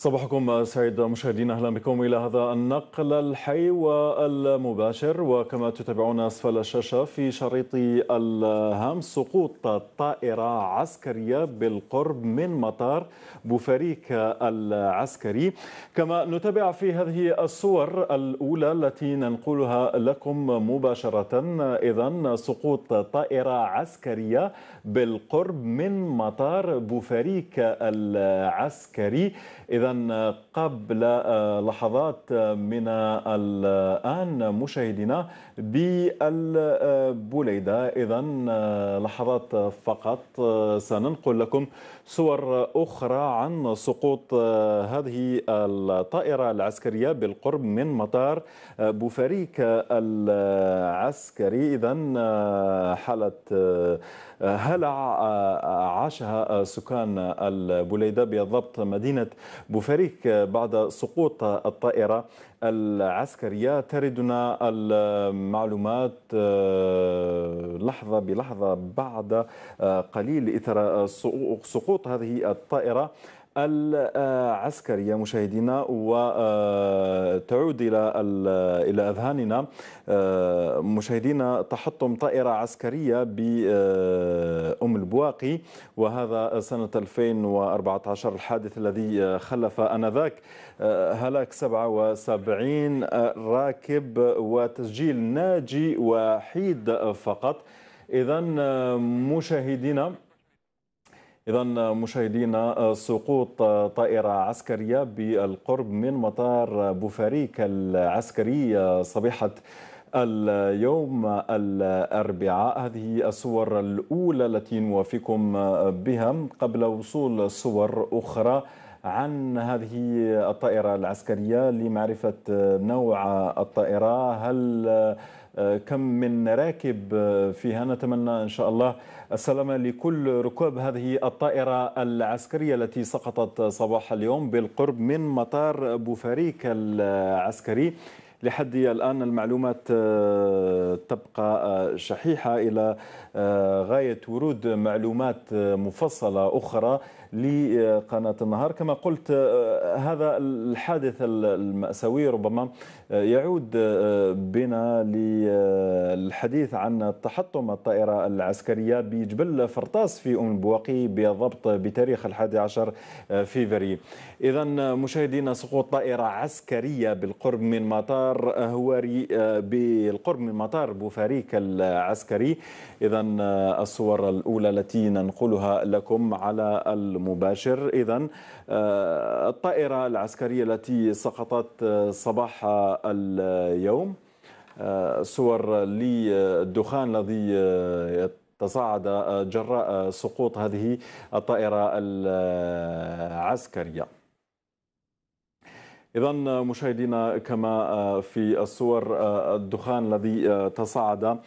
صباحكم سعيد مشاهدينا اهلا بكم الى هذا النقل الحي والمباشر وكما تتابعون اسفل الشاشه في شريط الهام سقوط طائره عسكريه بالقرب من مطار بوفريك العسكري كما نتابع في هذه الصور الاولى التي ننقلها لكم مباشره اذا سقوط طائره عسكريه بالقرب من مطار بوفريك العسكري اذا قبل آه، لحظات آه، من آه، الآن مشاهدينا بالبوليدة إذا لحظات فقط سننقل لكم صور أخرى عن سقوط هذه الطائرة العسكرية بالقرب من مطار بوفريك العسكري إذا حالة هلع عاشها سكان البوليدة بالضبط مدينة بوليدة بوفريك بعد سقوط الطائرة العسكرية تردنا المعلومات آه، لحظة بلحظة بعد آه، قليل إثر سقوط هذه الطائرة العسكرية مشاهدينا وتعود إلى إلى أذهاننا مشاهدينا تحطم طائرة عسكرية بأم البواقي وهذا سنة 2014 الحادث الذي خلف أنذاك هلاك 77 راكب وتسجيل ناجي وحيد فقط إذا مشاهدينا إذا مشاهدينا آه، سقوط آه، طائرة عسكرية بالقرب من مطار بوفاريك العسكري آه، صبيحة اليوم الأربعاء هذه الصور الأولى التي نوافيكم بها قبل وصول صور أخرى عن هذه الطائرة العسكرية لمعرفة نوع الطائرة هل آه، كم من راكب فيها نتمنى إن شاء الله السلامة لكل ركاب هذه الطائرة العسكرية التي سقطت صباح اليوم بالقرب من مطار بوفاريك العسكري لحد الآن المعلومات آه، تبقى آه، شحيحة إلى غاية ورود معلومات مفصلة أخرى لقناة النهار كما قلت آه، هذا الحادث المأساوي ربما آه، يعود آه، بنا للحديث عن تحطم الطائرة العسكرية بجبل فرطاس في أم البواقي بالضبط بتاريخ الحادي عشر فيفري إذا مشاهدينا سقوط طائرة عسكرية بالقرب من مطار هواري بالقرب من مطار بوفاريك العسكري إذا الصور الأولى التي ننقلها لكم على مباشر إذا آه، الطائرة العسكرية التي سقطت آه، صباح اليوم آه، صور للدخان الذي تصاعد جراء سقوط هذه الطائرة العسكرية إذا مشاهدينا كما في الصور الدخان الذي تصاعد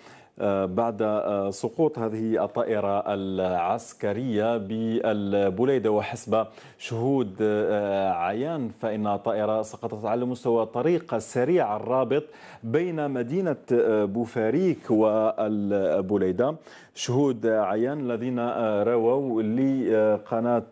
بعد آه، سقوط هذه الطائرة العسكرية بالبوليدة وحسب شهود آه، عيان فإن الطائرة سقطت على مستوى طريق سريع الرابط بين مدينة آه، بوفاريك والبوليدة شهود عيان الذين رووا لقناة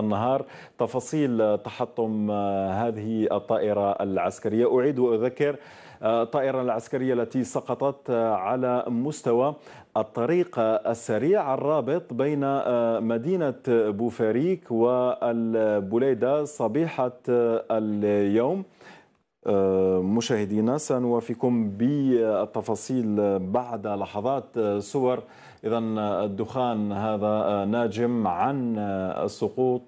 النهار تفاصيل تحطم هذه الطائرة العسكرية أعيد وأذكر الطائرة العسكرية التي سقطت على مستوى الطريق السريع الرابط بين آه، مدينة بوفاريك والبوليدة صبيحة آه، اليوم مشاهدينا سنوافيكم بالتفاصيل بعد لحظات صور إذا الدخان هذا ناجم عن السقوط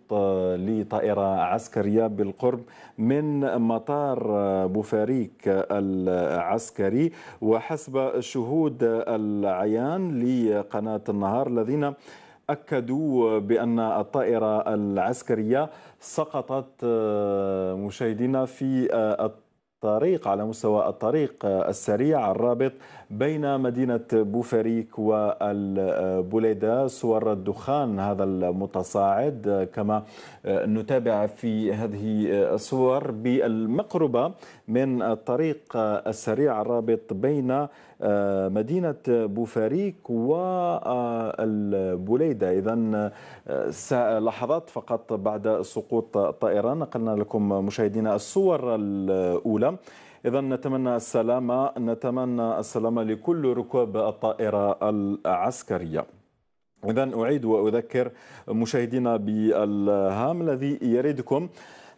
لطائرة عسكرية بالقرب من مطار بوفاريك العسكري وحسب شهود العيان لقناة النهار الذين أكدوا بأن الطائرة العسكرية سقطت مشاهدينا في الطائرة الطريق على مستوى الطريق السريع الرابط بين مدينة بوفريك والبوليدة صور الدخان هذا المتصاعد كما نتابع في هذه الصور بالمقربة من الطريق السريع الرابط بين مدينة بوفريك والبوليدة إذا لحظات فقط بعد سقوط الطائرة نقلنا لكم مشاهدينا الصور الأولى إذا نتمنى السلامة نتمنى السلامة لكل ركاب الطائرة العسكرية إذا أعيد وأذكر مشاهدينا بالهام الذي يريدكم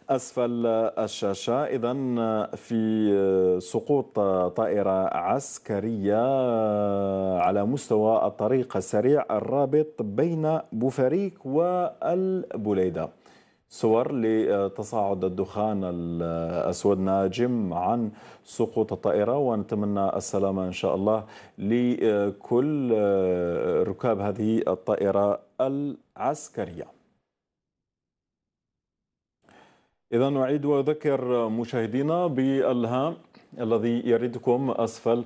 أسفل الشاشة إذا في سقوط طائرة عسكرية على مستوى الطريق السريع الرابط بين بوفريك والبليده صور لتصاعد الدخان الأسود ناجم عن سقوط الطائرة ونتمنى السلامة إن شاء الله لكل ركاب هذه الطائرة العسكرية إذا أعيد وأذكر مشاهدينا بالهام الذي يردكم أسفل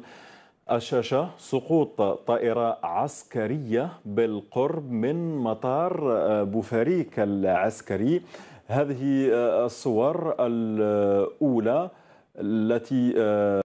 الشاشة سقوط طائرة عسكرية بالقرب من مطار آه، بوفاريك العسكري هذه آه، الصور الأولى التي آه،